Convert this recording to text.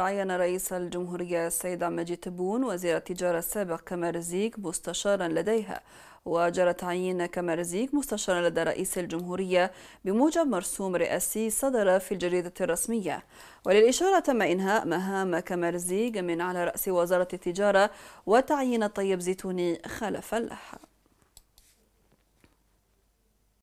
عين رئيس الجمهورية السيدة مجيد تبون وزير التجارة السابق كمارزيك مستشارا لديها وجرى تعيين كمارزيك مستشارا لدى رئيس الجمهورية بموجب مرسوم رئاسي صدر في الجريدة الرسمية وللإشارة تم إنهاء مهام كمارزيك من على رأس وزارة التجارة وتعيين الطيب زيتوني خلف له